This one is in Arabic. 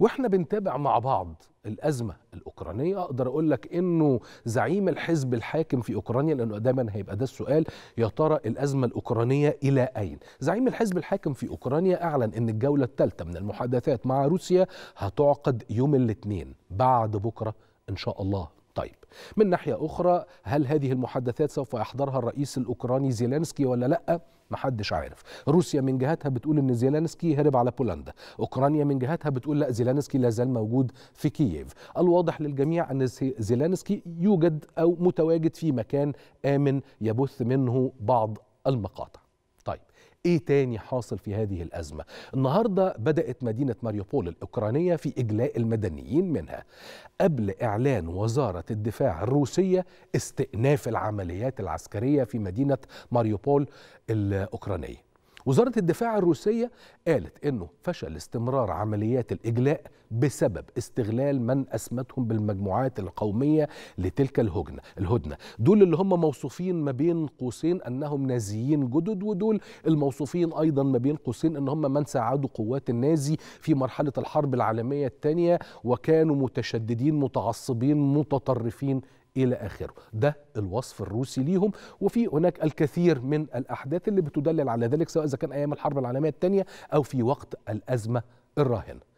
واحنا بنتابع مع بعض الازمه الاوكرانيه اقدر اقول لك انه زعيم الحزب الحاكم في اوكرانيا لانه دايما هيبقى ده السؤال يا ترى الازمه الاوكرانيه الى اين؟ زعيم الحزب الحاكم في اوكرانيا اعلن ان الجوله الثالثه من المحادثات مع روسيا هتعقد يوم الاثنين بعد بكره ان شاء الله طيب من ناحية أخرى هل هذه المحادثات سوف يحضرها الرئيس الأوكراني زيلينسكي ولا لأ؟ محدش عارف روسيا من جهتها بتقول ان زيلانسكي هرب على بولندا اوكرانيا من جهتها بتقول لا زيلانسكي لا زال موجود في كييف الواضح للجميع ان زيلانسكي يوجد او متواجد في مكان امن يبث منه بعض المقاطع طيب ايه تاني حاصل في هذه الازمه النهارده بدات مدينه ماريوبول الاوكرانيه في اجلاء المدنيين منها قبل اعلان وزاره الدفاع الروسيه استئناف العمليات العسكريه في مدينه ماريوبول الاوكرانيه وزارة الدفاع الروسية قالت أنه فشل استمرار عمليات الإجلاء بسبب استغلال من أسمتهم بالمجموعات القومية لتلك الهجنة الهدنة دول اللي هم موصوفين ما بين قوسين أنهم نازيين جدد ودول الموصوفين أيضا ما بين قوسين أن هم من ساعدوا قوات النازي في مرحلة الحرب العالمية الثانية وكانوا متشددين متعصبين متطرفين إلى آخره ده الوصف الروسي ليهم وفي هناك الكثير من الأحداث اللي بتدلل على ذلك سواء إذا كان أيام الحرب العالمية الثانية أو في وقت الأزمة الراهنه